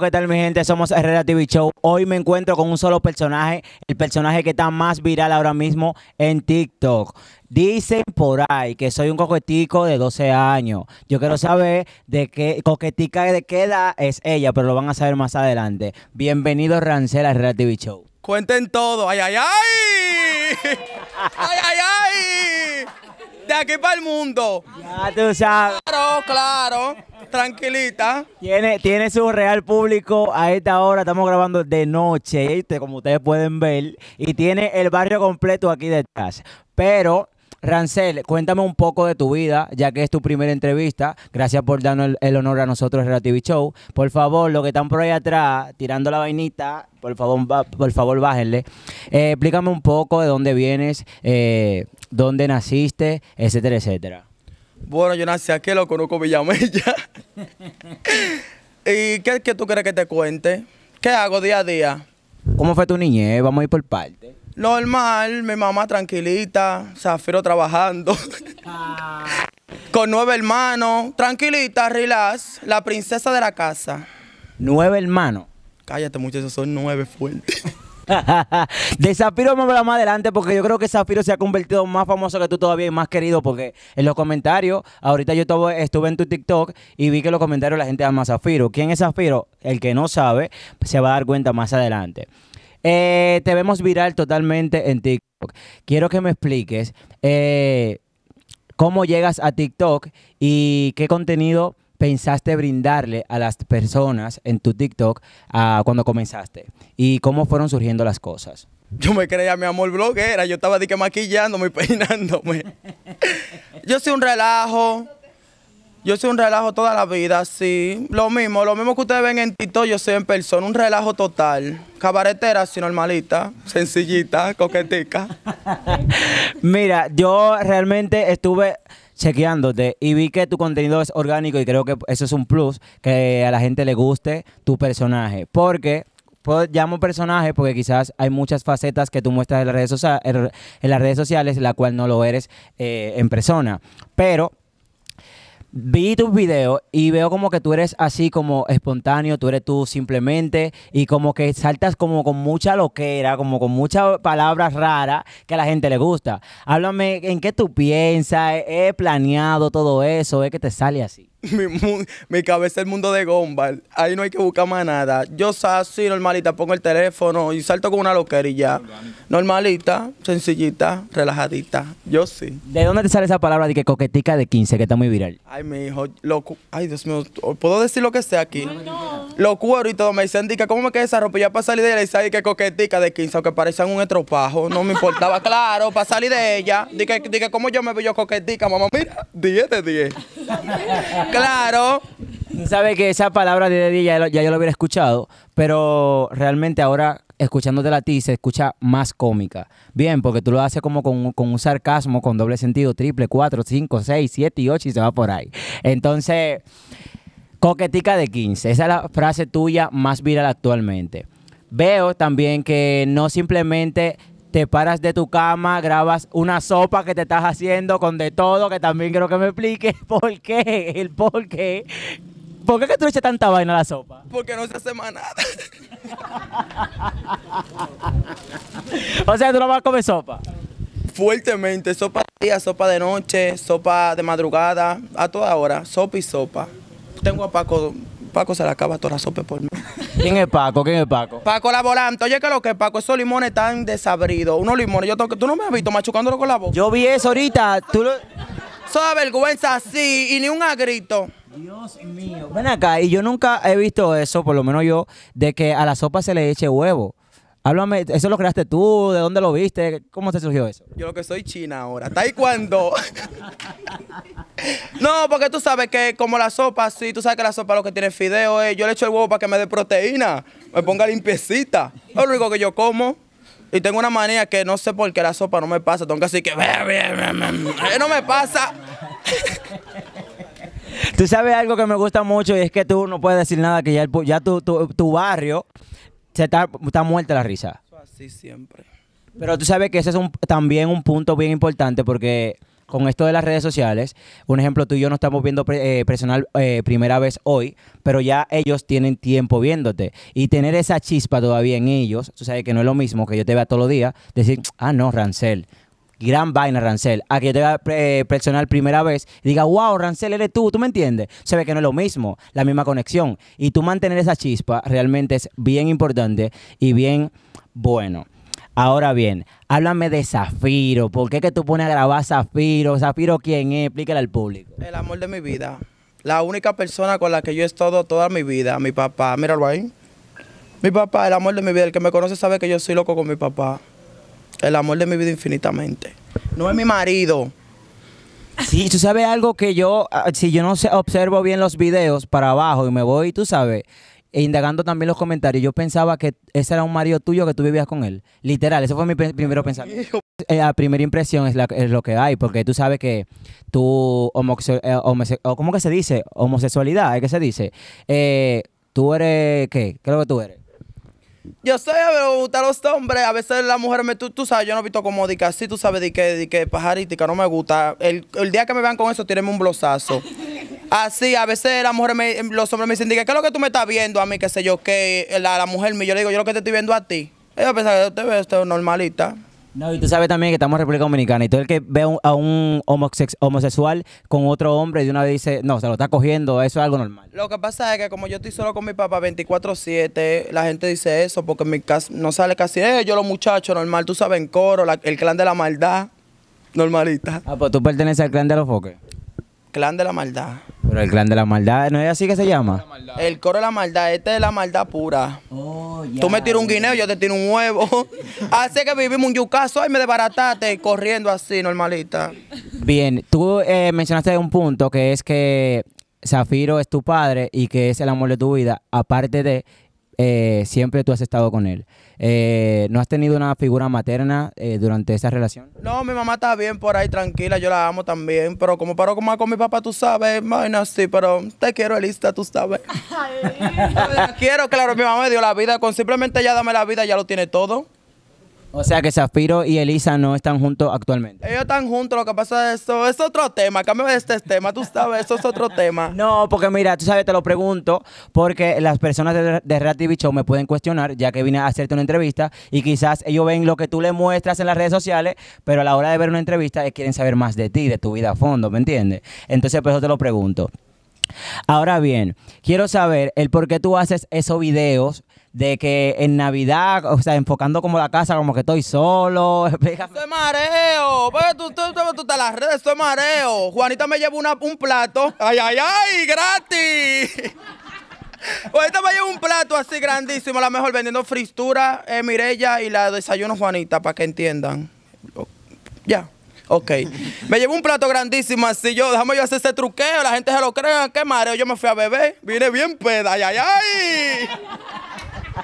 ¿qué tal mi gente? Somos Herrera TV Show. Hoy me encuentro con un solo personaje, el personaje que está más viral ahora mismo en TikTok. Dicen por ahí que soy un coquetico de 12 años. Yo quiero saber de qué coquetica y de qué edad es ella, pero lo van a saber más adelante. Bienvenido Rancel a Herrera TV Show. Cuenten todo. ¡Ay, ay, ay! ¡Ay, ay, ay! De aquí para el mundo. Ya tú sabes. Claro, claro. Tranquilita. Tiene, tiene su real público a esta hora. Estamos grabando de noche, como ustedes pueden ver. Y tiene el barrio completo aquí detrás. Pero Rancel, cuéntame un poco de tu vida, ya que es tu primera entrevista. Gracias por darnos el, honor a nosotros, Relativ Show. Por favor, los que están por ahí atrás tirando la vainita, por favor, por favor bájenle. Eh, explícame un poco de dónde vienes, eh, dónde naciste, etcétera, etcétera. Bueno, yo nací aquí, lo conozco Villamella. ¿Y qué, que tú quieres que te cuente? ¿Qué hago día a día? ¿Cómo fue tu niñez? Vamos a ir por partes. Normal, mi mamá tranquilita, Zafiro trabajando. Ah. Con nueve hermanos, tranquilita, relax, la princesa de la casa. ¿Nueve hermanos? Cállate muchachos, son nueve fuertes. de Zafiro vamos a más adelante porque yo creo que Zafiro se ha convertido más famoso que tú todavía y más querido porque en los comentarios, ahorita yo estuve en tu TikTok y vi que en los comentarios la gente ama a Zafiro. ¿Quién es Zafiro? El que no sabe se va a dar cuenta más adelante. Eh, te vemos viral totalmente en TikTok. Quiero que me expliques eh, cómo llegas a TikTok y qué contenido pensaste brindarle a las personas en tu TikTok ah, cuando comenzaste y cómo fueron surgiendo las cosas. Yo me creía mi amor bloguera, yo estaba de que maquillándome y peinándome. yo soy un relajo yo soy un relajo toda la vida, sí. Lo mismo, lo mismo que ustedes ven en Tito, yo soy en persona, un relajo total. Cabaretera, sí, normalita, sencillita, coquetica. Mira, yo realmente estuve chequeándote y vi que tu contenido es orgánico y creo que eso es un plus, que a la gente le guste tu personaje. Porque pues, llamo personaje porque quizás hay muchas facetas que tú muestras en las redes, sociales, en las redes la cual no lo eres eh, en persona. Pero vi tus videos y veo como que tú eres así como espontáneo, tú eres tú simplemente y como que saltas como con mucha loquera, como con muchas palabras raras que a la gente le gusta. Háblame en qué tú piensas, he planeado todo eso, es que te sale así. mi, mi, cabeza es el mundo de Gombal. Ahí no hay que buscar más nada. Yo así, normalita, pongo el teléfono y salto con una loquerilla. Normalita, sencillita, relajadita. Yo sí. ¿De dónde te sale esa palabra de que coquetica de 15 que está muy viral? Ay, mi hijo, loco. Ay, Dios mío, ¿puedo decir lo que sea aquí? No, no. Lo cuero y todo. Me dicen, que ¿cómo me queda esa ropa? ya para salir de ella, y de que coquetica de 15, aunque parecen un estropajo. No me importaba, claro, para salir de ella. Dije, que, ¿cómo yo me veo coquetica, mamá? Mira, 10 de 10. claro. Sabe que esa palabra de Didi ya, yo lo hubiera escuchado, pero realmente ahora escuchándote a ti se escucha más cómica. Bien, porque tú lo haces como con, con, un sarcasmo, con doble sentido, triple, cuatro, cinco, seis, siete y ocho y se va por ahí. Entonces, coquetica de 15. Esa es la frase tuya más viral actualmente. Veo también que no simplemente te paras de tu cama, grabas una sopa que te estás haciendo con de todo, que también creo que me explique por qué, el por qué. ¿Por qué que tú echas tanta vaina la sopa? Porque no se hace más nada. o sea, tú no vas a comer sopa. Fuertemente, sopa de día, sopa de noche, sopa de madrugada, a toda hora, sopa y sopa. Tengo a Paco Paco se la acaba toda la sopa por mí. ¿Quién es Paco? ¿Quién es Paco? Paco la Oye, que lo que es Paco, esos limones están desabridos. Unos limones, yo tengo que... tú no me has visto machucándolo con la boca. Yo vi eso ahorita. Tú lo... Soda vergüenza así y ni un agrito. Dios mío. Ven acá, y yo nunca he visto eso, por lo menos yo, de que a la sopa se le eche huevo. Háblame, ¿eso lo creaste tú? ¿De dónde lo viste? ¿Cómo te surgió eso? Yo lo que soy china ahora. Taekwondo. no, porque tú sabes que como la sopa, sí, tú sabes que la sopa lo que tiene fideo es, eh. yo le echo el huevo para que me dé proteína, me ponga limpiecita. Es lo único que yo como. Y tengo una manía que no sé por qué la sopa no me pasa. Tengo que decir que... Eh, no me pasa. Tú sabes algo que me gusta mucho y es que tú no puedes decir nada, que ya, tu barrio está, muerta la risa. Así siempre. Pero tú sabes que ese es también un punto bien importante porque con esto de las redes sociales, un ejemplo, tú y yo no estamos viendo eh, personal eh, primera vez hoy, pero ya ellos tienen tiempo viéndote. Y tener esa chispa todavía en ellos, tú sabes que no es lo mismo que yo te vea todos los días, decir, ah, no, Rancel, gran vaina, Rancel. A que te vea eh, presionar primera vez y diga, wow, Rancel, eres tú, ¿tú me entiendes? Se ve que no es lo mismo, la misma conexión. Y tú mantener esa chispa realmente es bien importante y bien bueno. Ahora bien, háblame de Zafiro. ¿Por qué que tú pones a grabar Zafiro? ¿Zafiro quién es? Explícale al público. El amor de mi vida. La única persona con la que yo he estado toda mi vida, mi papá. Míralo ahí. Mi papá, el amor de mi vida. El que me conoce sabe que yo soy loco con mi papá. El amor de mi vida infinitamente. No es mi marido. Sí, tú sabes algo que yo, ah, si yo no observo bien los videos para abajo y me voy, tú sabes, e indagando también los comentarios, yo pensaba que ese era un marido tuyo que tú vivías con él. Literal, ese fue mi primero pensamiento. Eh, la primera impresión es, lo que hay, porque tú sabes que tú... Eh, homosexualidad, ¿cómo que se dice? Homosexualidad, ¿es que se dice? Eh, tú eres, ¿qué? ¿Qué es lo que tú eres? Yo sé, me gustan los hombres. A veces la mujer me. Tú, sabes, yo no he visto como así, tú sabes, de que, de que pajarítica, no me gusta. El, día que me vean con eso, tírenme un blosazo. Así, a veces la mujer me, los hombres me dicen, ¿qué es lo que tú me estás viendo a mí? Que sé yo, que la, mujer me. Yo le digo, yo lo que te estoy viendo a ti. Ella pensaba que te veo esto normalita. No, y tú sabes también que estamos en República Dominicana y todo el que ve a un homosexual con otro hombre y de una vez dice, no, se lo está cogiendo, eso es algo normal. Lo que pasa es que como yo estoy solo con mi papá 24-7, la gente dice eso porque mi casa no sale casi eh, yo los muchachos, normal, tú sabes, en coro, el clan de la maldad, normalita. Ah, pues tú perteneces al clan de los foques. Clan de la maldad el clan de la maldad, ¿no es así que se llama? El coro de la maldad, este es la maldad pura. Oh, tú me tiras un guineo, yo te tiro un huevo. Hace que vivimos un yucazo y me desbarataste corriendo así, normalita. Bien, tú eh, mencionaste un punto que es que Zafiro es tu padre y que es el amor de tu vida, aparte de eh, siempre tú has estado con él. Eh, ¿No has tenido una figura materna eh, durante esa relación? No, mi mamá está bien por ahí, tranquila, yo la amo también, pero como paro con mi papá, tú sabes, Bueno sí, pero te quiero, Elista, tú sabes. quiero, claro, mi mamá me dio la vida, con simplemente ya dame la vida, ya lo tiene todo. O sea que Zafiro y Elisa no están juntos actualmente. Ellos están juntos, lo que pasa es eso. Es otro tema, cambio de este tema, tú sabes, eso es otro tema. No, porque mira, tú sabes, te lo pregunto, porque las personas de, de TV Show me pueden cuestionar, ya que vine a hacerte una entrevista, y quizás ellos ven lo que tú le muestras en las redes sociales, pero a la hora de ver una entrevista quieren saber más de ti, de tu vida a fondo, ¿me entiendes? Entonces, por eso te lo pregunto. Ahora bien, quiero saber el por qué tú haces esos videos de que en Navidad, o sea, enfocando como la casa, como que estoy solo. Estoy mareo, pues, tú, tú, tú, tú te las redes, estoy mareo. Juanita me llevó una, un plato. ¡Ay, ay, ay! ¡Gratis! Ahorita me llevo un plato así grandísimo, a lo mejor vendiendo fristura, eh, y la desayuno Juanita, para que entiendan. Ya. Ok. Me llevo un plato grandísimo así. Yo, déjame yo hacer ese truqueo. La gente se lo crea, Qué mareo. Yo me fui a beber. Vine bien peda. Ay, ay, ay.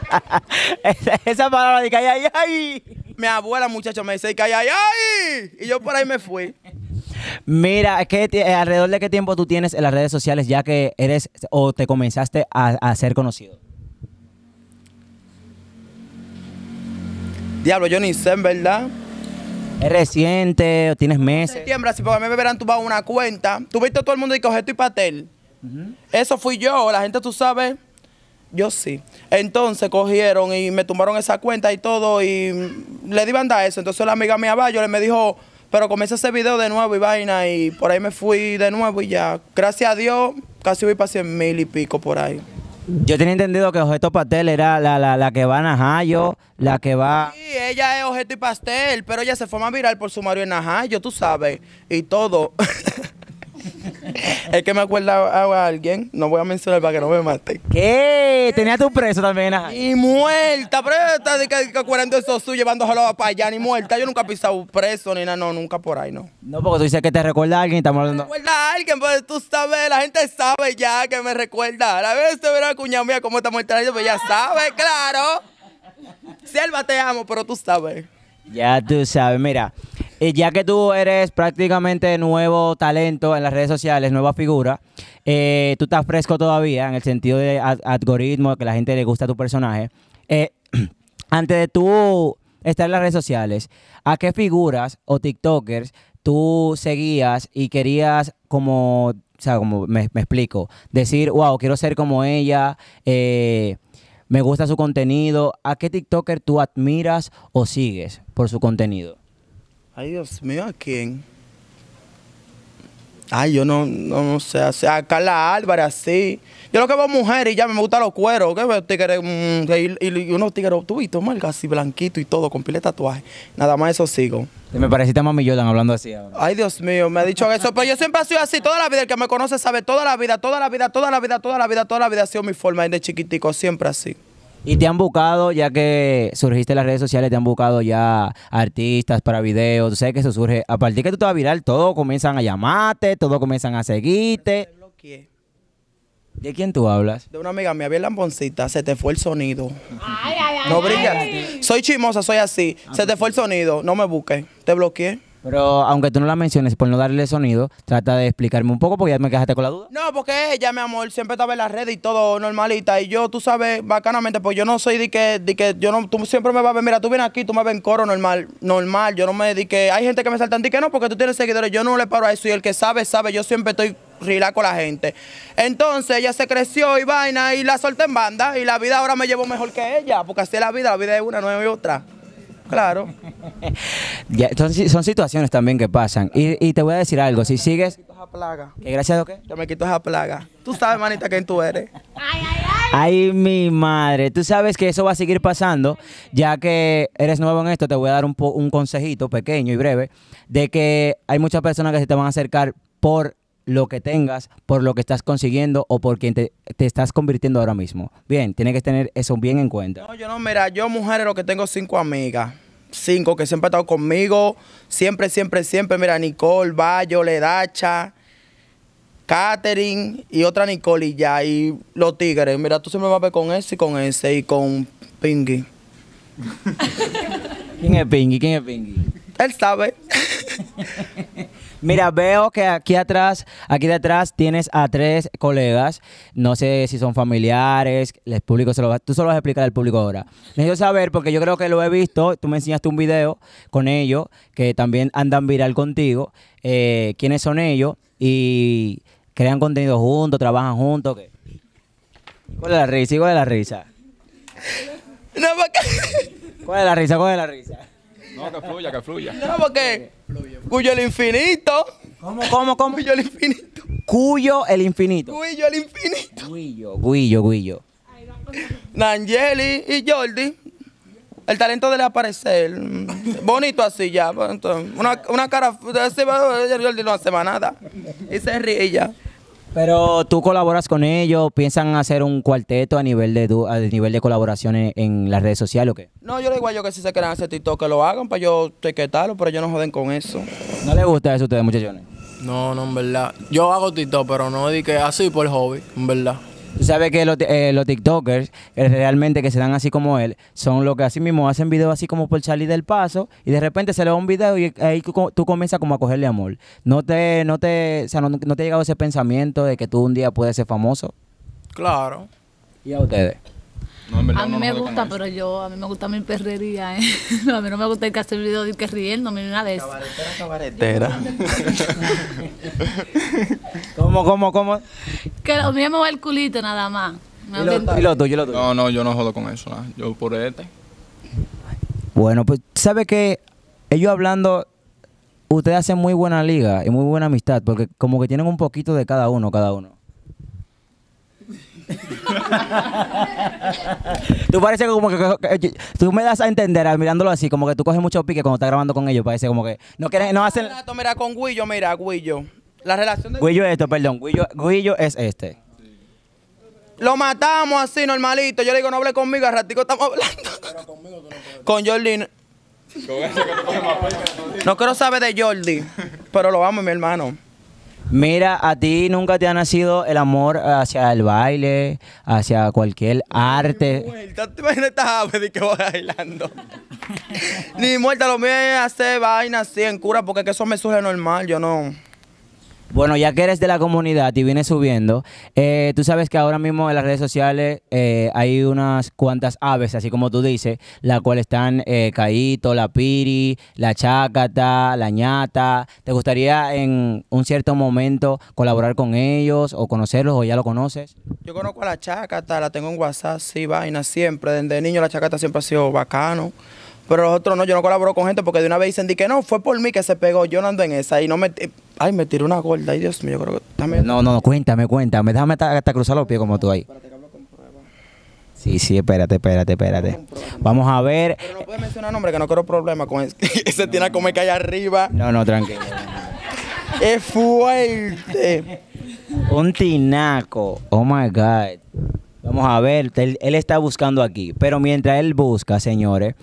esa, palabra de que ay, ay, Mi abuela, muchacho, me dice que ay, Y yo por ahí me fui. Mira, ¿alrededor de qué tiempo tú tienes en las redes sociales ya que eres o te comenzaste a, ser conocido? Diablo, yo ni sé, en verdad. ¿Es reciente? ¿Tienes meses? En septiembre, si para mí me verán vas una cuenta. Tuviste todo el mundo y coger tu y Eso fui yo, la gente, tú sabes, yo sí. Entonces cogieron y me tumbaron esa cuenta y todo y le di banda a eso. Entonces la amiga mía va, yo le me dijo, pero comienza ese video de nuevo y vaina y por ahí me fui de nuevo y ya. Gracias a Dios casi voy para 100 mil y pico por ahí. Yo tenía entendido que Objeto Pastel era la, la que va a Najayo, la que va... Sí, ella es Objeto y Pastel, pero ella se fue más viral por su marido en Najayo, tú sabes, y todo. es que me acuerdo a alguien, no voy a mencionar para que no me mate. ¿Qué? Tenía tu preso también. Ajá. Y muerta, pero de que, que 40 esos suyo, llevándoselo para allá, ni muerta. Yo nunca he pisado preso ni nada, no, nunca por ahí, no. No, porque tú dices que te recuerda a alguien, y estamos hablando. Me recuerda a alguien, pero pues, tú sabes, la gente sabe ya que me recuerda. A veces te verá cuña mía cómo está muerta, pero ya sabe, claro. Selva, te amo, pero tú sabes. Ya tú sabes, mira. Eh, ya que tú eres prácticamente nuevo talento en las redes sociales, nueva figura, eh, tú estás fresco todavía en el sentido de algoritmo, que la gente le gusta tu personaje. Eh, antes de tú estar en las redes sociales, ¿a qué figuras o TikTokers tú seguías y querías como, o sea, como me, explico, decir, wow, quiero ser como ella, me gusta su contenido, ¿a qué TikToker tú admiras o sigues por su contenido? Ay, Dios mío, ¿a quién? Ay, yo no, no, sé, a Carla Álvarez, así. Yo lo que veo mujer y ya me gustan los cueros, que veo tigres, mm, y, unos tigres tubitos, marca así, blanquito y todo, con pile tatuaje. Nada más eso sigo. Y me pareciste mami Jordan hablando así ahora. Ay, Dios mío, me ha dicho eso, pero yo siempre he sido así, toda la vida, el que me conoce sabe, toda la vida, toda la vida, toda la vida, toda la vida, toda la vida, toda la vida ha sido mi forma desde chiquitico, siempre así. Y te han buscado, ya que surgiste en las redes sociales, te han buscado ya artistas para videos. Tú sabes que eso surge. A partir que tú te vas viral, todos comienzan a llamarte, todos comienzan a seguirte. ¿De quién tú hablas? De una amiga mía, bien lamponcita, se te fue el sonido. Ay, ay, ay, no brillas. Soy chimosa, soy así. Ah, se te pues fue el sonido, no me busques. Te bloqueé. Pero aunque tú no la menciones, por no darle sonido, trata de explicarme un poco porque ya me quejaste con la duda. No, porque ella, mi amor, siempre estaba en las redes y todo normalita. Y yo, tú sabes, bacanamente, pues yo no soy de que, de que yo no, tú siempre me vas a ver, mira, tú vienes aquí, tú me ves en coro normal, normal. Yo no me di que, hay gente que me saltan y que no, porque tú tienes seguidores, yo no le paro a eso. Y el que sabe, sabe, yo siempre estoy rilá con la gente. Entonces ella se creció y vaina y la solté en banda. Y la vida ahora me llevo mejor que ella, porque así es la vida, la vida es una, no es otra. Claro. entonces, son situaciones también que pasan. Y, te voy a decir algo, si sigues... Esa plaga. ¿Qué, gracias a qué? Yo me quito esa plaga. Tú sabes, manita, quién tú eres. Ay, ay, ay. Ay, mi madre. Tú sabes que eso va a seguir pasando, ya que eres nuevo en esto, te voy a dar un, un consejito pequeño y breve, de que hay muchas personas que se te van a acercar por lo que tengas por lo que estás consiguiendo o por quien te, estás convirtiendo ahora mismo. Bien, tiene que tener eso bien en cuenta. No, yo no, mira, yo mujeres lo que tengo cinco amigas. Cinco que siempre han estado conmigo. Siempre, siempre, siempre. Mira, Nicole, Bayo, Ledacha, Katherine y otra Nicole y ya. Y los tigres. Mira, tú siempre vas a ver con ese y con ese y con Pingy. ¿Quién es Pingy? ¿Quién es Pingui? Él sabe. Mira, veo que aquí atrás, aquí detrás tienes a tres colegas. No sé si son familiares, el público se lo tú solo vas a explicar al público ahora. Necesito saber, porque yo creo que lo he visto, tú me enseñaste un video con ellos, que también andan viral contigo, eh, quiénes son ellos y crean contenido juntos, trabajan juntos. ¿Qué? ¿Cuál la risa? ¿Cuál la risa? No, ¿Cuál es la risa? ¿Cuál es la risa? No, que fluya, que fluya. No, porque cuyo el infinito. ¿Cómo, cómo, cómo? Cuyo el infinito. Cuyo el infinito. Cuyo el infinito. Cuyo, Cuyo, Cuyo. Nangeli y Jordi. El talento de aparecer. Bonito así ya. Pues, una, una cara. Jordi no hace más nada. Y se ríe ya. Pero tú colaboras con ellos, piensan hacer un cuarteto a nivel de a nivel de colaboraciones en las redes sociales o qué? No, yo le digo a ellos que si se quieren hacer TikTok que lo hagan para pues yo etiquetarlo, pero ellos no joden con eso. ¿No les gusta eso a ustedes, muchachones? No, no, en verdad. Yo hago TikTok, pero no di que así por el hobby, en verdad. Tú sabes que los, eh, los TikTokers realmente que se dan así como él son los que así mismo hacen videos así como por salir del paso y de repente se le va un video y ahí tú, comienzas como a cogerle amor. ¿No te, no te, no, te ha llegado ese pensamiento de que tú un día puedes ser famoso? Claro. ¿Y a ustedes? a mí me gusta, pero yo, a mí me gusta mi perrería, ¿eh? No, a mí no me gusta el que hace el video de que riendo, ni nada de eso. Cabaretera, cabaretera. ¿Cómo, cómo, cómo? Que lo mío me va el culito nada más. ¿Y lo, No, no, yo no jodo con eso, Yo por este. Bueno, pues, ¿sabe que Ellos hablando, ustedes hacen muy buena liga y muy buena amistad, porque como que tienen un poquito de cada uno, cada uno. tú pareces como que, tú me das a entender al mirándolo así, como que tú coges mucho pique cuando estás grabando con ellos, parece como que no quieren, no hacen. Mira con Guillo, mira Guillo, la relación de Guillo es esto, perdón, Guillo, es este. Lo matamos así, normalito. Yo le digo, no hable conmigo, al ratico estamos hablando. Con Jordi. no quiero saber de Jordi, pero lo amo, mi hermano. Mira, a ti nunca te ha nacido el amor hacia el baile, hacia cualquier arte. Muerta, te imaginas que voy bailando. Ni muerta, lo mío es hacer vaina así en cura, porque eso me surge normal, yo no. Bueno, ya que eres de la comunidad y vienes subiendo, eh, tú sabes que ahora mismo en las redes sociales eh, hay unas cuantas aves, así como tú dices, las cuales están eh, Caíto, la Piri, la Chacata, la Ñata. ¿Te gustaría en un cierto momento colaborar con ellos o conocerlos o ya lo conoces? Yo conozco a la Chácata, la tengo en WhatsApp, sí, vaina, siempre. Desde niño la Chácata siempre ha sido bacano. Pero los otros no, yo no colaboro con gente porque de una vez dicen que no, fue por mí que se pegó, yo no ando en esa y no me eh, Ay, me tiró una gorda. Ay, Dios mío, yo creo que también. No, no, cuéntame, cuéntame. Déjame hasta, cruzar los pies como tú ahí. Sí, sí, espérate, espérate, espérate. Vamos a ver. Pero no puedes mencionar nombre que no quiero problemas con ese. ese tiene a comer que hay arriba. No, no, tranquilo. es fuerte. Un tinaco. Oh my God. Vamos a ver, él, está buscando aquí. Pero mientras él busca, señores,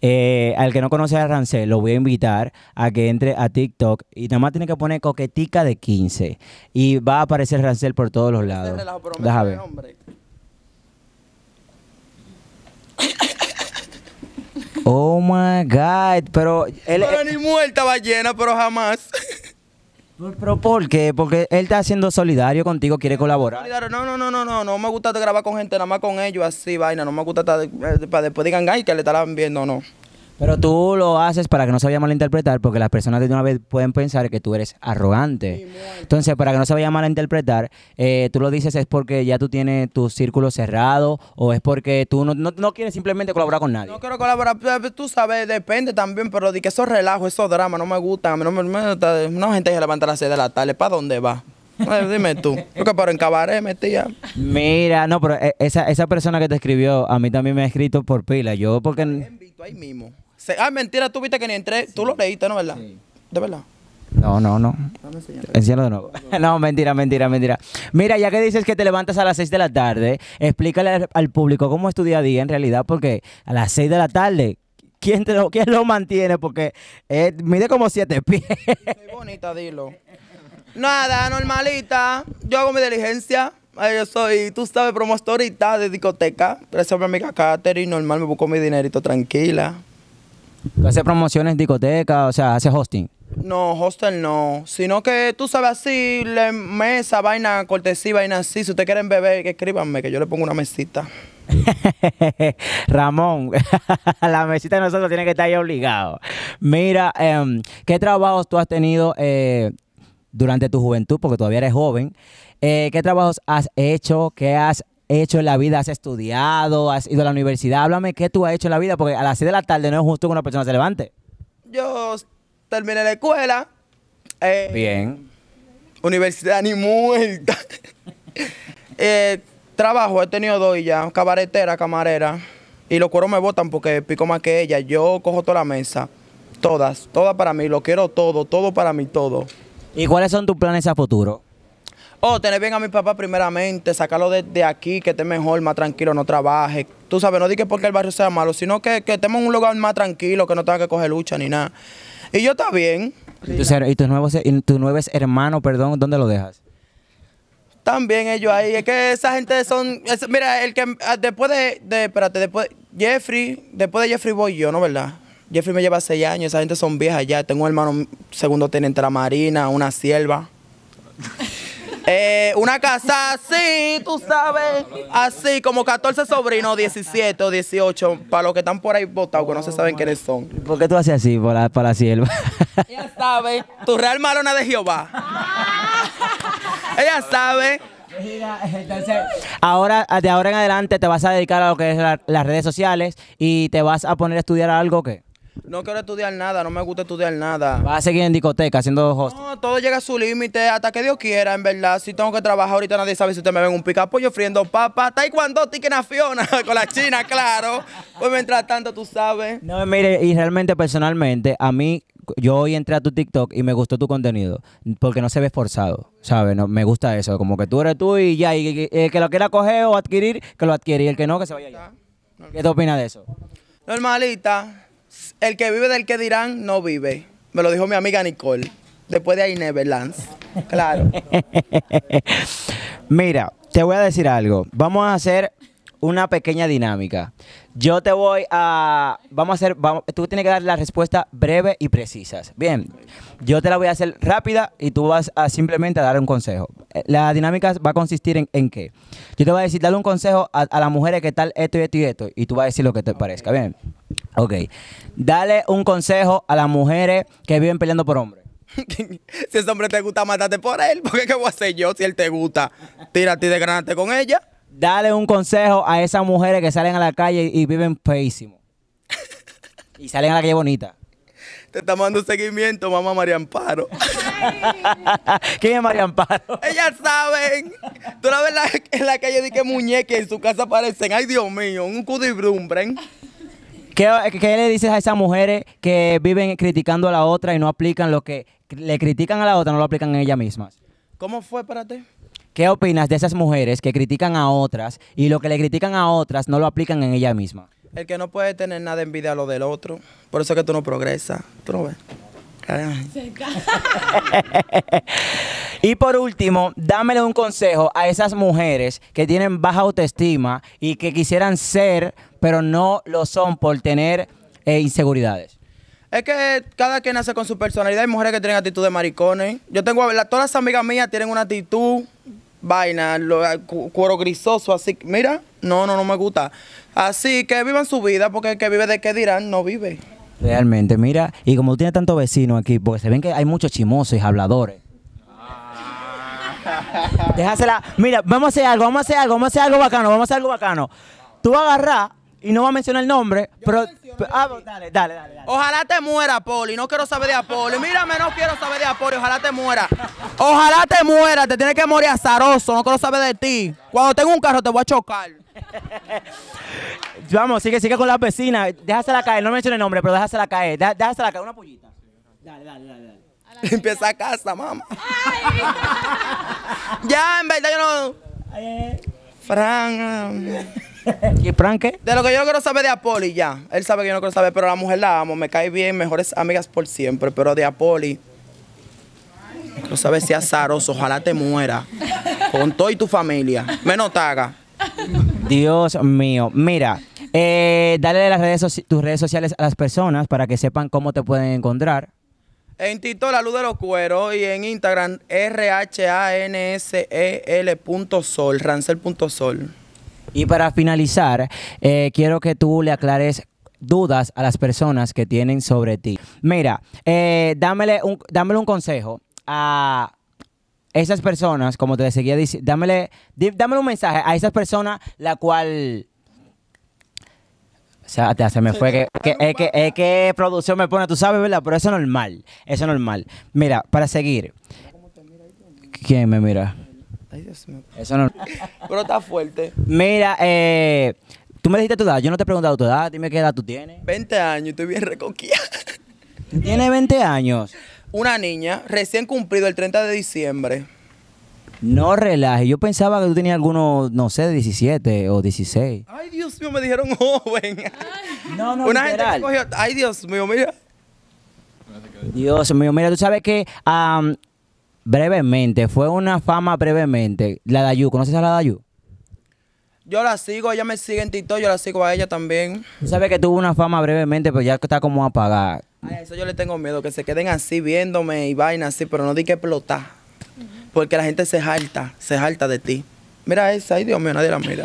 eh, al que no conoce a Rancel, lo voy a invitar a que entre a TikTok y nada más tiene que poner coquetica de 15. Y va a aparecer Rancel por todos los lados. Déjame ver. Oh my God, pero él... Pero ni muerta ballena, pero jamás. ¿Pero por qué? Porque él está siendo solidario contigo, quiere colaborar. No, no, no, no, no, no me gusta grabar con gente, nada más con ellos, así, vaina, no me gusta eh, para después digan, ay, que le estarán viendo, no. Pero tú lo haces para que no se vaya a interpretar porque las personas de una vez pueden pensar que tú eres arrogante. Entonces, para que no se vaya a interpretar, eh, tú lo dices es porque ya tú tienes tu círculo cerrado o es porque tú no, quieres simplemente colaborar con nadie. No quiero colaborar, eh, pues, tú sabes, depende también, pero de que esos relajos, esos dramas, no me gustan. No me, una gente se levanta a las 6 de la tarde, ¿para dónde va? Dime tú. qué para en cabaret metía. Mira, no, pero eh, esa, esa persona que te escribió, a mí también me ha escrito por pila. Yo porque... Ahí mismo. Ah, mentira, tú viste que ni entré. Tú lo leíste, ¿no, es verdad? Sí. De verdad. No, no, no. Enciéndolo de nuevo. No, mentira, mentira, mentira. Mira, ya que dices que te levantas a las 6 de la tarde, explícale al público cómo es tu día a día en realidad, porque a las 6 de la tarde, ¿quién, te lo, quién lo mantiene? Porque eh, mide como 7 pies. Muy bonita, dilo. Nada, normalita. Yo hago mi diligencia. Yo soy, tú sabes, promotorita de discoteca. eso a mi amiga Katherine, normal, me busco mi dinerito tranquila. ¿Tú haces promociones, discoteca, o sea, hace hosting? No, hostel no. Sino que tú sabes así, le, mesa, vaina cortesía, vaina así. Si ustedes quieren beber, que escríbanme, que yo le pongo una mesita. Ramón, la mesita de nosotros tiene que estar ahí obligado. Mira, em, ¿qué trabajos tú has tenido eh, durante tu juventud? Porque todavía eres joven. Eh, ¿Qué trabajos has hecho? ¿Qué has hecho en la vida? ¿Has estudiado? ¿Has ido a la universidad? Háblame qué tú has hecho en la vida, porque a las 6 de la tarde no es justo que una persona se levante. Yo terminé la escuela. Eh, Bien. Universidad ni muerta. Eh, trabajo, he tenido dos ya, cabaretera, camarera. Y los cueros me votan porque pico más que ella. Yo cojo toda la mesa. Todas, todas para mí, lo quiero todo, todo para mí, todo. ¿Y cuáles son tus planes a futuro? oh, tener bien a mi papá primeramente, sacarlo de, aquí, que esté mejor, más tranquilo, no trabaje. Tú sabes, no digas porque el barrio sea malo, sino que, que estemos en un lugar más tranquilo, que no tenga que coger lucha ni nada. Y yo está bien. ¿Y tus nuevos, hermanos, perdón, dónde lo dejas? También ellos ahí. Es que esa gente son. mira, el que ah, después de, de, Espérate, después. Jeffrey, después de Jeffrey voy yo, ¿no verdad? Jeffrey me lleva seis años, esa gente son viejas ya. Tengo un hermano segundo teniente de la marina, una sierva. Eh, una casa así, tú sabes, así como 14 sobrinos, 17 o 18, para los que están por ahí votados, que no se saben quiénes son. ¿Por qué tú haces así para, la sierva? Ella sabe, tu real malona de Jehová. Ella sabe. ahora, de ahora en adelante te vas a dedicar a lo que es las redes sociales y te vas a poner a estudiar algo que... No quiero estudiar nada, no me gusta estudiar nada. ¿Vas a seguir en discoteca haciendo host? No, todo llega a su límite hasta que Dios quiera, en verdad. Si tengo que trabajar ahorita, nadie sabe si usted me ven un pica pollo friendo papa, taekwondo, que fiona, con la china, claro. Pues mientras tanto, tú sabes. No, mire, y realmente, personalmente, a mí yo hoy entré a tu TikTok y me gustó tu contenido, porque no se ve esforzado, ¿sabes? No, me gusta eso, como que tú eres tú y ya, y, el que lo quiera coger o adquirir, que lo adquiere, y el que no, que se vaya allá. ¿Qué te opinas de eso? Normalita. El que vive del que dirán no vive. Me lo dijo mi amiga Nicole. Después de ahí Neverland. Claro. Mira, te voy a decir algo. Vamos a hacer una pequeña dinámica. Yo te voy a. Vamos a hacer. Vamos, tú tienes que dar la respuesta breve y precisas. Bien. Yo te la voy a hacer rápida y tú vas a simplemente dar un consejo. Eh, la dinámica va a consistir en, en qué. Yo te voy a decir, dale un consejo a, las mujeres que tal esto y esto y esto. Y tú vas a decir lo que te parezca. Bien. Ok. Dale un consejo a las mujeres que viven peleando por hombres. si ese hombre te gusta, mátate por él. Porque ¿qué voy a hacer yo si él te gusta? Tírate de granate con ella dale un consejo a esas mujeres que salen a la calle y viven feísimo. y salen a la calle bonita. Te está mandando seguimiento, mamá María Amparo. ¿Quién es María Amparo? Ellas saben. Tú la ves en la calle de que muñeca en su casa parecen, ay Dios mío, un cudibrumbre. ¿Qué, ¿Qué le dices a esas mujeres que viven criticando a la otra y no aplican lo que le critican a la otra, no lo aplican en ellas mismas? ¿Cómo fue para ti? ¿Qué opinas de esas mujeres que critican a otras y lo que le critican a otras no lo aplican en ella misma? El que no puede tener nada envidia a lo del otro, por eso es que tú no progresas. Tú no ves. y por último, dámele un consejo a esas mujeres que tienen baja autoestima y que quisieran ser, pero no lo son por tener eh, inseguridades. Es que cada quien nace con su personalidad. Hay mujeres que tienen actitud de maricones. Yo tengo, todas las amigas mías tienen una actitud vaina, ah, cuero grisoso, así. Mira, no, no, no me gusta. Así que vivan su vida, porque el que vive de qué dirán no vive. Realmente, mira, y como tiene tienes tantos vecinos aquí, porque se ven que hay muchos chimosos y habladores. Ah. Déjasela. Mira, vamos a hacer algo, vamos a hacer algo, vamos a hacer algo bacano, vamos a hacer algo bacano. Tú agarras y no va a mencionar el nombre, pero... Ah, dale, dale, dale, Ojalá te muera, Poli. No quiero saber de Apoli. Mírame, no quiero saber de Apoli. Ojalá te muera. Ojalá te muera. Te tiene que morir azaroso. No quiero saber de ti. Cuando tengo un carro te voy a chocar. Vamos, sigue, sigue con la piscina. Déjasela caer. No menciona el nombre, pero déjasela caer. déjasela caer. Una pollita. Dale, dale, dale. dale. Empieza a casa, mamá. ya, en verdad yo no... Eh. Fran... ¿Y Frank De lo que yo no quiero saber de Apoli, ya. Él sabe que yo no quiero saber, pero la mujer la amo, me cae bien, mejores amigas por siempre. Pero de Apoli, no sabes si si azaroso, ojalá te muera. Con todo y tu familia. Menos taga. Dios mío. Mira, eh, dale las redes tus redes sociales a las personas para que sepan cómo te pueden encontrar. En Tito La Luz de los Cueros y en Instagram r h a n RHANSEL.sol, e rancel.sol. Y para finalizar, eh, quiero que tú le aclares dudas a las personas que tienen sobre ti. Mira, eh, dámele, un, un consejo a esas personas, como te seguía diciendo, dámele, un mensaje a esas personas la cual... O sea, se me fue. Que, es, que, producción me pone, tú sabes, ¿verdad? Pero eso es normal. Eso es normal. Mira, para seguir. ¿Quién me mira? Ay, Dios mío. Eso no. Pero está fuerte. Mira, eh, tú me dijiste tu edad. Yo no te he preguntado tu edad. Dime qué edad tú tienes. 20 años, estoy bien ¿Tú Tiene 20 años. Una niña, recién cumplido el 30 de diciembre. No relaje, yo pensaba que tú tenías alguno, no sé, de 17 o 16. Ay, Dios mío, me dijeron joven. No, no, Una gente ay, Dios mío, mira. Dios mío, mira, tú sabes que brevemente, fue una fama brevemente, la Dayu, ¿conoces a la Dayu? Yo la sigo, ella me sigue en TikTok, yo la sigo a ella también. sabes que tuvo una fama brevemente, pero ya está como apagada. A eso yo le tengo miedo, que se queden así viéndome y vainas así, pero no di que explotar. Porque la gente se jalta, se jalta de ti. Mira esa, ay Dios mío, nadie la mira.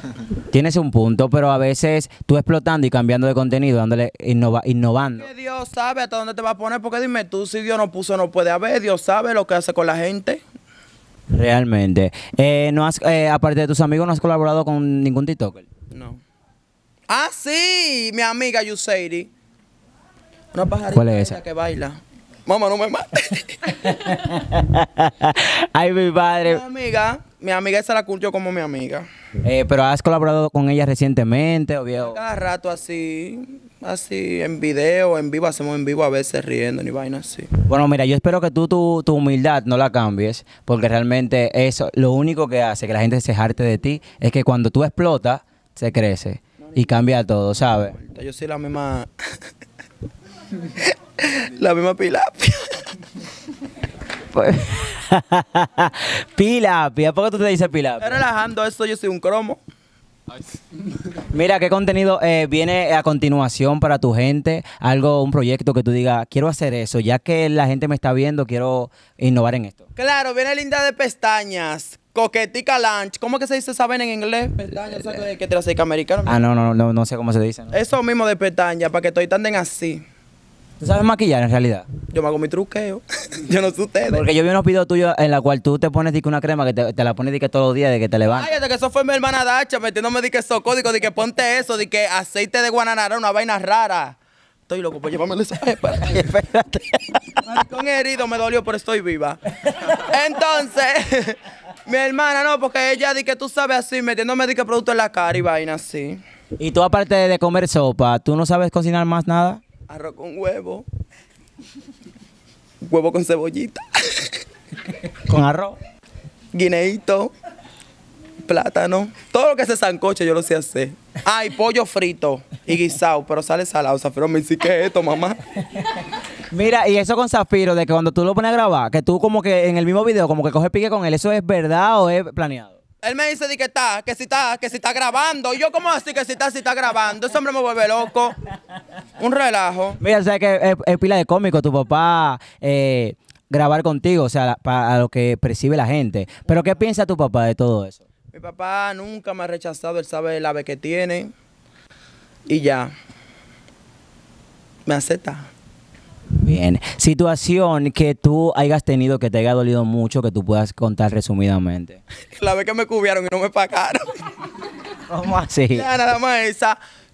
Tienes un punto, pero a veces tú explotando y cambiando de contenido, dándole innovando. Dios sabe hasta dónde te va a poner, porque dime tú, si Dios no puso, no puede haber. Dios sabe lo que hace con la gente. Realmente. Eh, ¿no has, eh, aparte de tus amigos, ¿no has colaborado con ningún TikToker? No. Ah, sí, mi amiga Yuseiri. Una pajarita ¿Cuál es esa? que baila. Mamá, no me mates. Ay, mi padre. Mi amiga, mi amiga esa la cultió como mi amiga. Eh, pero has colaborado con ella recientemente o viejo? Cada rato así, así, en video, en vivo, hacemos en vivo a veces riendo ni vaina así. Bueno, mira, yo espero que tú tu, tu, humildad no la cambies, porque realmente eso, lo único que hace que la gente se jarte de ti es que cuando tú explotas, se crece y cambia todo, ¿sabes? Yo soy la misma. la misma pilapia. pues pila, pila. ¿Por qué tú te dices pila? Relajando esto, yo soy un cromo. Mira, ¿qué contenido eh, viene a continuación para tu gente? Algo, un proyecto que tú digas, quiero hacer eso, ya que la gente me está viendo, quiero innovar en esto. Claro, viene linda de pestañas, coquetica lunch. ¿Cómo que se dice saben en inglés? Pestañas, que te americano. Ah, no, no, no, no sé cómo se dice. Eso mismo de pestañas, para que estoy den así. ¿Tú sabes maquillar en realidad? Yo me hago mi truqueo. yo no sé ustedes. Porque yo vi unos videos tuyos en la cual tú te pones dique, una crema que te, la pones dique, todos los días de que te levantas. Cállate, que eso fue mi hermana Dacha metiéndome de que eso código, de que ponte eso, de que aceite de guananara, una vaina rara. Estoy loco, pues llévame esa. Espérate, espérate. Con herido me dolió, pero estoy viva. Entonces, mi hermana, no, porque ella di que tú sabes así, metiéndome de que producto en la cara y vaina así. Y tú, aparte de comer sopa, ¿tú no sabes cocinar más nada? arroz con huevo, huevo con cebollita. ¿Con arroz? Guineíto, plátano, todo lo que se sancoche yo lo sé hacer. Ay, pollo frito y guisado, pero sale salado. Zafiro me dice, que es esto, mamá? Mira, y eso con Zafiro, de que cuando tú lo pones a grabar, que tú como que en el mismo video, como que coges pique con él, ¿eso es verdad o es planeado? Él me dice que está, que si está, que si está grabando. yo, ¿cómo así que si está, si está grabando? Ese hombre me vuelve loco. Un relajo. Mira, o sea que es, pila de cómico tu papá. Eh, grabar contigo, o sea, para lo que percibe la gente. Pero ¿qué piensa tu papá de todo eso? Mi papá nunca me ha rechazado, él sabe el ave que tiene y ya. Me acepta. Bien. Situación que tú hayas tenido que te haya dolido mucho, que tú puedas contar resumidamente. La vez que me cubrieron y no me pagaron. ¿Cómo así? Ya nada más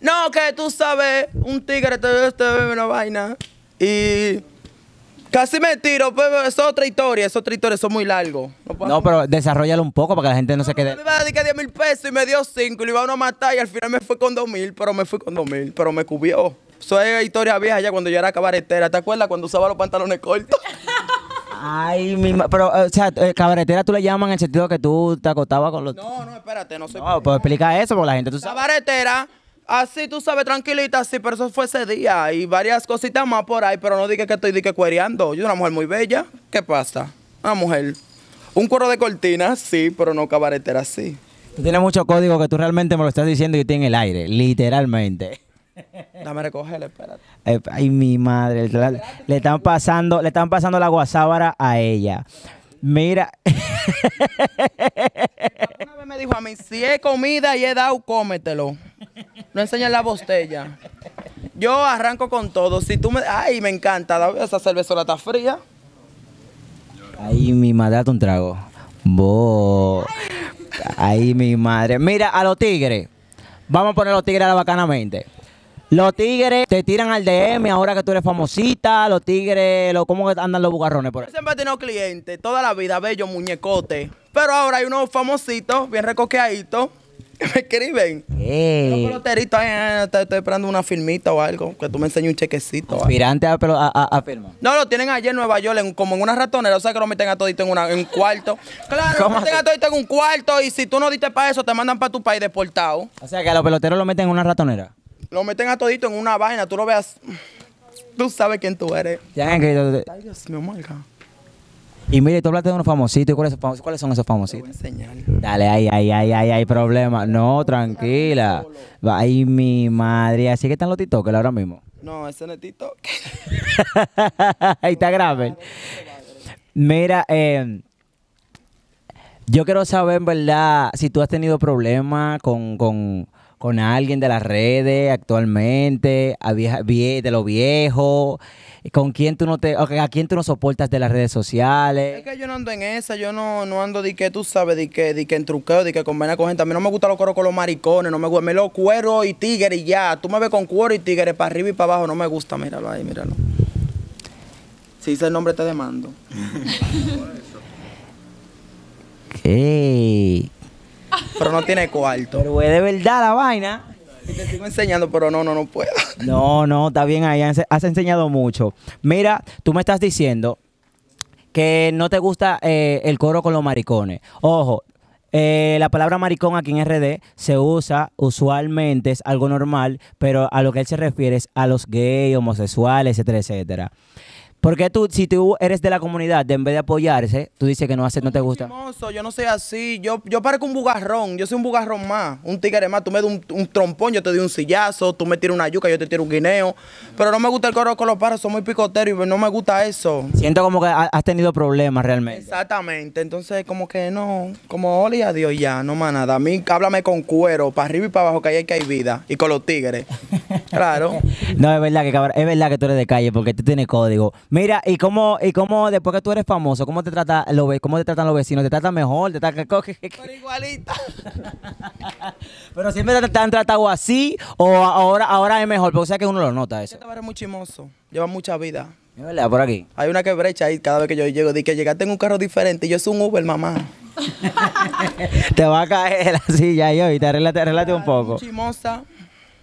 No, que tú sabes, un tigre te, este bebe una vaina. Y casi me tiro, pero pues, es otra historia, es otra historia, eso es muy largo. No, pero desarrollalo un poco para que la gente no, se quede. Me iba a dedicar 10 mil pesos y me dio 5 y le iba a uno matar y al final me fui con 2 mil, pero me fui con 2 mil, pero me cubió. Eso es historia vieja ya cuando yo era cabaretera. ¿Te acuerdas cuando usaba los pantalones cortos? Ay, mi pero, o sea, eh, cabaretera tú le llaman en el sentido que tú te acostabas con los... No, no, espérate, no sé. No, pues explica eso porque la gente Cabaretera, así tú sabes, tranquilita, así, pero eso fue ese día y varias cositas más por ahí, pero no dije que estoy dije cuereando. Yo soy una mujer muy bella, ¿qué pasa? Una mujer, un cuero de cortina, sí, pero no cabaretera, sí. Tú tienes mucho código que tú realmente me lo estás diciendo y tiene en el aire, literalmente. Dame recogerle, espérate. Eh, ay, mi madre. le están pasando, le están pasando la guasábara a ella. Mira. Una vez me dijo a mí, si es comida y he dado, cómetelo. No enseñes la bostella. Yo arranco con todo. Si tú me... Ay, me encanta. Esa cerveza está fría. Ay, mi madre, date un trago. Bo. Ay, mi madre. Mira, a los tigres. Vamos a poner a los tigres a la bacanamente. Los tigres te tiran al DM ahora que tú eres famosita. Los tigres, lo, ¿cómo andan los bucarrones por ahí? Siempre he tenido clientes, toda la vida, bello, muñecote. Pero ahora hay unos famositos, bien recoqueaditos, que me escriben. Los peloteritos, estoy, esperando una firmita o algo, que tú me enseñes un chequecito. Ah". Aspirante a, a, No, lo tienen allí en Nueva York, como en una ratonera, o sea que lo meten a todito en, una, un cuarto. Claro, lo meten a todito en un cuarto y si tú no diste para eso, te mandan para tu país deportado. O sea que a los peloteros lo meten en una ratonera. Lo meten a todito en una vaina, tú lo veas. Tú sabes quién tú eres. Ya, Y mire, tú hablaste de unos famositos. cuáles, son esos famositos? Dale, ay, ay, ahí, ahí, hay problema. No, tranquila. Ay, mi madre. Así que están los TikTokers ahora mismo. No, ese no es TikTok. Ahí está grave. Mira, eh, yo quiero saber, en verdad, si tú has tenido problemas con, con alguien de las redes actualmente, a de lo viejo, con quién tú no te, a quién tú no soportas de las redes sociales. Es que yo no ando en esa, yo no, ando de que tú sabes, de que, de que en truqueo, de que con con gente. A mí no me gustan los coros con los maricones, no me gusta, lo cuero y tigre y ya. Tú me ves con cuero y tigre para arriba y para abajo, no me gusta, míralo ahí, míralo. Si dice el nombre te demando. Ok pero no tiene cuarto. Pero es de verdad la vaina. te sigo enseñando, pero no, no, no puedo. No, no, está bien ahí, has enseñado mucho. Mira, tú me estás diciendo que no te gusta eh, el coro con los maricones. Ojo, eh, la palabra maricón aquí en RD se usa usualmente, es algo normal, pero a lo que él se refiere es a los gays, homosexuales, etcétera, etcétera. Porque tú, si tú eres de la comunidad, en vez de apoyarse, tú dices que no hace no te gusta. yo no soy así. Yo, yo parezco un bugarrón. Yo soy un bugarrón más. Un tigre más. Tú me das un, trompón, yo te doy un sillazo. Tú me tiras una yuca, yo te tiro un guineo. Pero no me gusta el coro con los paros. son muy picoteros y no me gusta eso. Siento como que has tenido problemas realmente. Exactamente. Entonces, como que no. Como oli adiós ya. No más nada. A mí, háblame con cuero. Para arriba y para abajo, que ahí hay que hay vida. Y con los tigres. Claro. no, es verdad que cabrón, es verdad que tú eres de calle porque tú tienes código. Mira, y cómo, y cómo después que tú eres famoso, cómo te trata lo, cómo te tratan los vecinos, te tratan mejor, te tratan Pero Pero siempre te, han tratado así o ahora, ahora es mejor, porque o sea que uno lo nota eso. Este es muy chimoso, lleva mucha vida. Es por aquí. Hay una quebrecha ahí cada vez que yo llego, di que llegaste en un carro diferente, y yo soy un Uber, mamá. te va a caer la silla y hoy, te arreglate, un poco. Chimosa.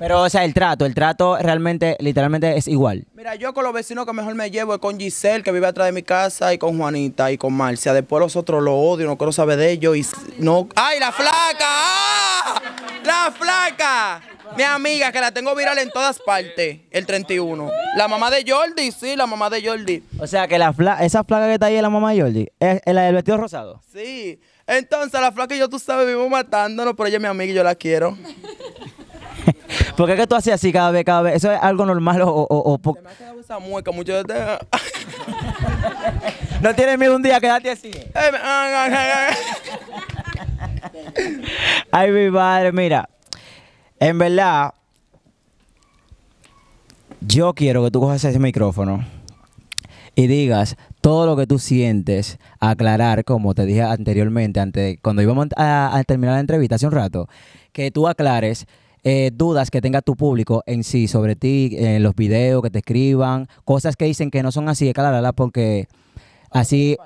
Pero, o sea, el trato, el trato realmente, literalmente es igual. Mira, yo con los vecinos que mejor me llevo es con Giselle, que vive atrás de mi casa, y con Juanita y con Marcia. Después los otros los odio, no quiero saber de ellos. Y no. ¡Ay, la flaca! ¡Ah! ¡La flaca! Mi amiga, que la tengo viral en todas partes, el 31. La mamá de Jordi, sí, la mamá de Jordi. O sea, que la fla esa flaca que está ahí es la mamá de Jordi, es, la del vestido rosado. Sí. Entonces, la flaca y yo, tú sabes, vivo matándonos, pero ella es mi amiga y yo la quiero. ¿Por qué que tú haces así cada vez, cada vez? ¿Eso es algo normal o...? o, ¿No tienes miedo un día quedarte así? Ay, mi madre, mira. En verdad, yo quiero que tú cojas ese micrófono y digas todo lo que tú sientes, aclarar, como te dije anteriormente, antes, cuando íbamos a, a terminar la entrevista hace un rato, que tú aclares eh, dudas que tenga tu público en sí sobre ti, en los videos que te escriban, cosas que dicen que no son así, porque así...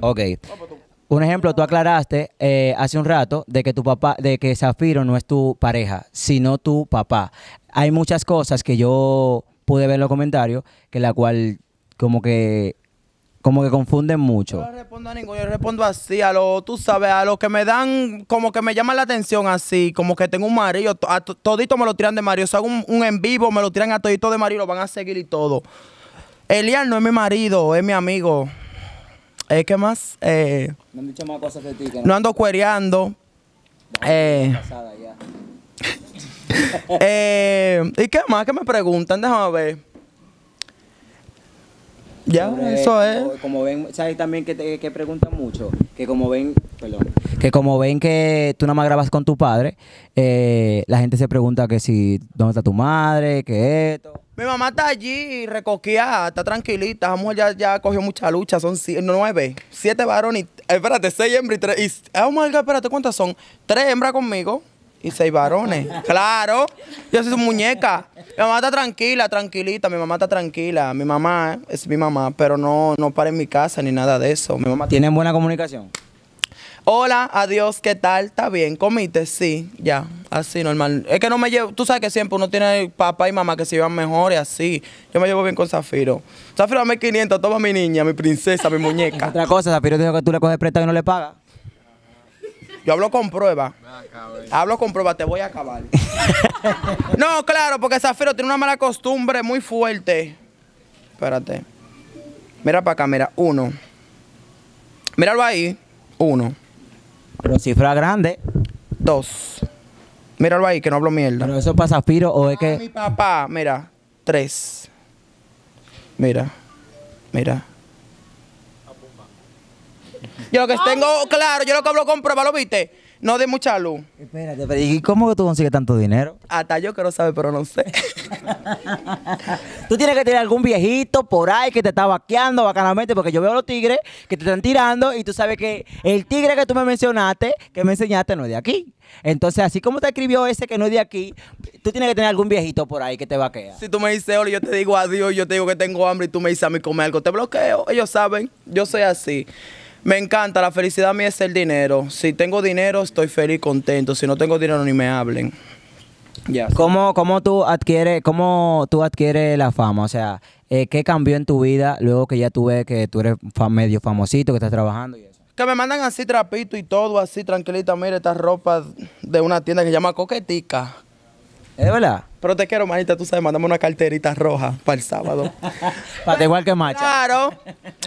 Ok. Un ejemplo, tú aclaraste eh, hace un rato de que tu papá, de que Zafiro no es tu pareja, sino tu papá. Hay muchas cosas que yo pude ver en los comentarios, que la cual como que como que confunden mucho. Yo no respondo a ninguno, yo respondo así, a lo, tú sabes, a los que me dan, como que me llaman la atención así, como que tengo un marido, a todito me lo tiran de marido, o hago un, en vivo, me lo tiran a todito de marido, lo van a seguir y todo. Elian no es mi marido, es mi amigo. Es eh, que más, eh, no, han dicho más cosas que ti, que no, ando cuereando. Eh. Eh, ¿Y qué más que me preguntan? Déjame ver. Ya, eso es. Como, ven, ¿sabes también que, te, preguntan mucho? Que como ven, perdón, que como ven que tú nada más grabas con tu padre, eh, la gente se pregunta que si, ¿dónde está tu madre? que esto? Mi mamá está allí recoqueada, está tranquilita. La mujer ya, ya cogió mucha lucha, son nueve, siete varones, espérate, seis hembras y tres. Y, oh espérate, ¿cuántas son? Tres hembras conmigo y seis varones. Claro, yo soy su muñeca. Mi mamá está tranquila, tranquilita, mi mamá está tranquila. Mi mamá es mi mamá, pero no, no para en mi casa ni nada de eso. Mi mamá ¿Tienen buena comunicación? Hola, adiós, ¿qué tal? ¿Está bien? ¿Comiste? Sí, ya, así normal. Es que no me llevo, tú sabes que siempre uno tiene papá y mamá que se llevan mejor y así. Yo me llevo bien con Zafiro. Zafiro, dame 500, toma mi niña, mi princesa, mi muñeca. Otra cosa, Zafiro dijo que tú le coges prestado y no le pagas. Yo hablo con prueba. Hablo con prueba, te voy a acabar. no, claro, porque Zafiro tiene una mala costumbre muy fuerte. Espérate. Mira para acá, mira. Uno. Míralo ahí. Uno. Pero cifra grande. Dos. Míralo ahí, que no hablo mierda. Pero eso es para Zafiro o es que. Mi papá, mira. Tres. Mira. Mira. Yo lo que tengo claro, yo lo que hablo ¿lo ¿viste? No de mucha luz. Espérate, pero ¿y cómo que tú consigues tanto dinero? Hasta yo que quiero saber, pero no sé. tú tienes que tener algún viejito por ahí que te está vaqueando bacanamente, porque yo veo los tigres que te están tirando y tú sabes que el tigre que tú me mencionaste, que me enseñaste, no es de aquí. Entonces, así como te escribió ese que no es de aquí, tú tienes que tener algún viejito por ahí que te vaquea. Si tú me dices, oye, yo te digo adiós, yo te digo que tengo hambre y tú me dices a mí comer algo, te bloqueo. Ellos saben, yo soy así. Me encanta, la felicidad mía es el dinero. Si tengo dinero, estoy feliz, contento. Si no tengo dinero, ni me hablen. Ya. ¿Cómo, cómo, tú adquieres, ¿Cómo tú la fama? O sea, eh, ¿qué cambió en tu vida luego que ya tuve ves que tú eres medio famosito, que estás trabajando y eso? Que me mandan así trapito y todo, así tranquilita. Mira estas ropas de una tienda que se llama Coquetica. ¿Es verdad? Pero te quiero, manita, tú sabes, mandame una carterita roja para el sábado. para igual que macha. Claro.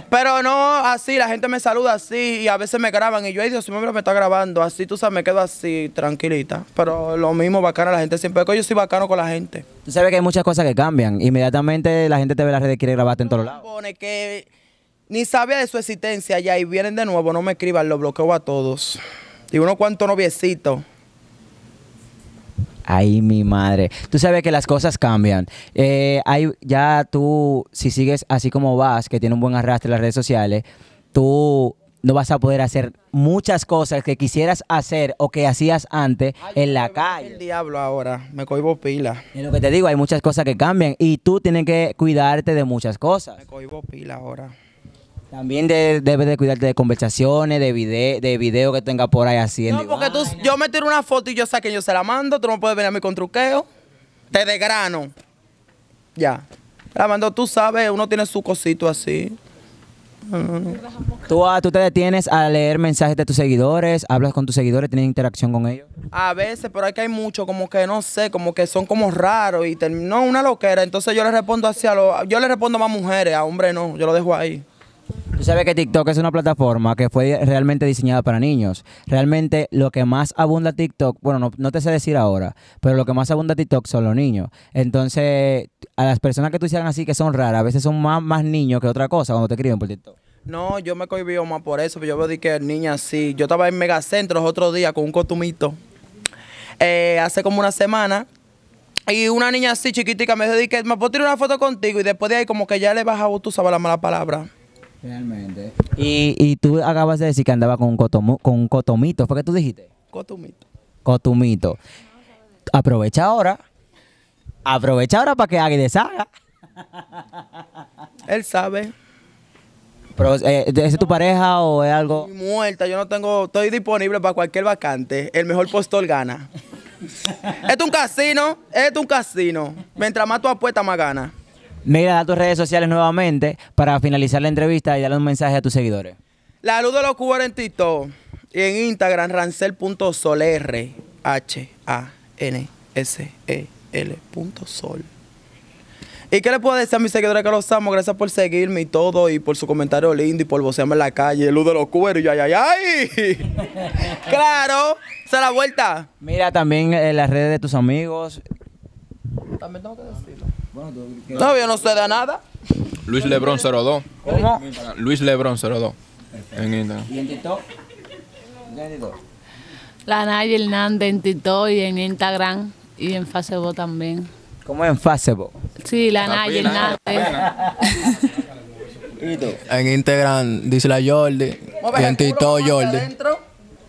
Pero no así, la gente me saluda así y a veces me graban y yo, ay, Dios mío, me está grabando. Así, tú sabes, me quedo así, tranquilita. Pero lo mismo, bacana, la gente siempre. Yo soy bacano con la gente. Tú sabes que hay muchas cosas que cambian. Inmediatamente la gente te ve en las redes y quiere grabarte en todos lados. Pone que ni sabía de su existencia ya y vienen de nuevo, no me escriban, lo bloqueo a todos. Y uno cuánto noviecito. Ay, mi madre. Tú sabes que las cosas cambian. Eh, hay, ya tú, si sigues así como vas, que tiene un buen arrastre en las redes sociales, tú no vas a poder hacer muchas cosas que quisieras hacer o que hacías antes en la calle. El diablo ahora, me cohibo pila. Y lo que te digo, hay muchas cosas que cambian y tú tienes que cuidarte de muchas cosas. Me cohibo pila ahora. También debes de cuidarte de conversaciones, de video, de video que tenga por ahí haciendo. No, porque tú, yo me tiro una foto y yo sé que yo se la mando, tú no puedes venir a mí con truqueo. Te desgrano. Ya. La mando, tú sabes, uno tiene su cosito así. ¿Tú, ah, ¿Tú te detienes a leer mensajes de tus seguidores? ¿Hablas con tus seguidores? ¿Tienes interacción con ellos? A veces, pero hay que hay muchos como que no sé, como que son como raros y terminó no, una loquera. Entonces yo le respondo así a los. Yo les respondo más mujeres, a hombres no, yo lo dejo ahí. Tú sabes que TikTok es una plataforma que fue realmente diseñada para niños. Realmente lo que más abunda TikTok, bueno, no, te sé decir ahora, pero lo que más abunda TikTok son los niños. Entonces, a las personas que tú hicieran así que son raras, a veces son más, más niños que otra cosa cuando te escriben por TikTok. No, yo me cohibí más por eso, pero yo veo que niña sí. Yo estaba en Megacentro los otros días con un costumito. Eh, hace como una semana, y una niña así chiquitica me dijo me puedo tirar una foto contigo y después de ahí como que ya le bajaba, tú sabes, la mala palabra. Realmente. Y, y tú acabas de decir que andaba con un, con cotomito, ¿fue que tú dijiste? Cotomito. Cotomito. Aprovecha ahora. Aprovecha ahora para que alguien y deshaga. Él sabe. Pero, eh, ¿Es tu pareja o es algo? Estoy muerta, yo no tengo. Estoy disponible para cualquier vacante. El mejor postor gana. esto es un casino, esto es un casino. Mientras más tú apuestas, más gana. Mira, a tus redes sociales nuevamente para finalizar la entrevista y darle un mensaje a tus seguidores. La luz de los Tito. y en Instagram r H A N S E lsol ¿Y qué le puedo decir a mis seguidores que los amo? Gracias por seguirme y todo, y por su comentario lindo, y por vocearme en la calle, luz de los cueros, y ay, ay, ay. claro, se la vuelta. Mira también eh, las redes de tus amigos. También tengo que decirlo. No, yo no sé de nada. Luis Lebron 02. ¿Cómo? Luis Lebron 02. En Instagram. ¿Y en TikTok? La el Hernández en TikTok y en Instagram y en Facebook también. ¿Cómo en Facebook? Sí, la, Naya Hernández. En Instagram dice la Jordi. Y en TikTok Jordi.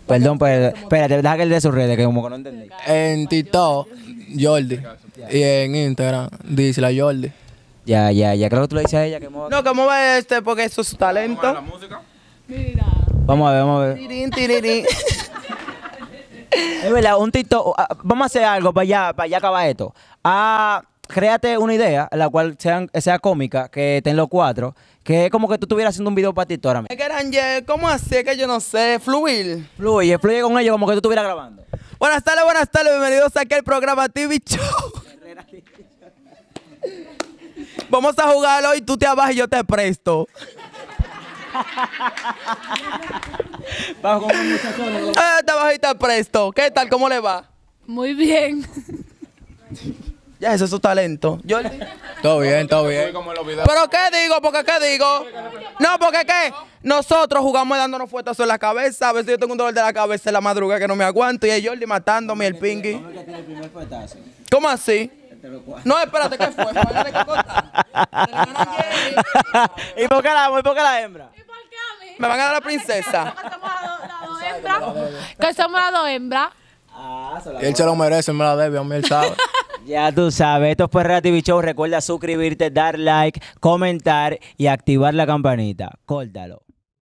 Perdón, pero, pues, espérate, deja que él de sus redes, que como que no entendí. En TikTok, Jordi. Y en Instagram, dice la Jordi. Ya, ya, ya creo que tú le dices a ella que mueva. No, que mueva este porque eso es su talento. ¿Vamos a ver, vamos a ver. es verdad, un TikTok. Ah, vamos a hacer algo para ya, para ya acabar esto. Ah, créate una idea, la cual sea, sea cómica, que estén los cuatro, que es como que tú estuvieras haciendo un video para TikTok ahora mismo. Es que eran, ¿cómo hacer que yo no sé? Fluir. Fluye, fluye con ellos como que tú estuvieras grabando. Buenas tardes, buenas tardes, bienvenidos a el programa TV Show. Vamos a jugar hoy, tú te abajo y yo te presto. Ah, te abajo y te presto. ¿Qué tal? ¿Cómo le va? Muy bien. Ya, eso es su talento. Todo bien, todo bien. Pero ¿qué digo? Porque ¿qué digo? No, porque ¿qué? Nosotros jugamos dándonos fuertes en la cabeza. A veces yo tengo un dolor de la cabeza en la madrugada que no me aguanto. Y es Jordi matándome el pingui. ¿Cómo así? No, espérate, ¿qué fue? ¿Y por qué la hembra? ¿Y por qué hembra? ¿Y por qué a mí? Me van a dar la princesa. Que somos las dos hembras. Ah, él se lo merece, me la debe, a mí él sabe. ya tú sabes, esto fue Real Show. Recuerda suscribirte, dar like, comentar y activar la campanita. Córtalo.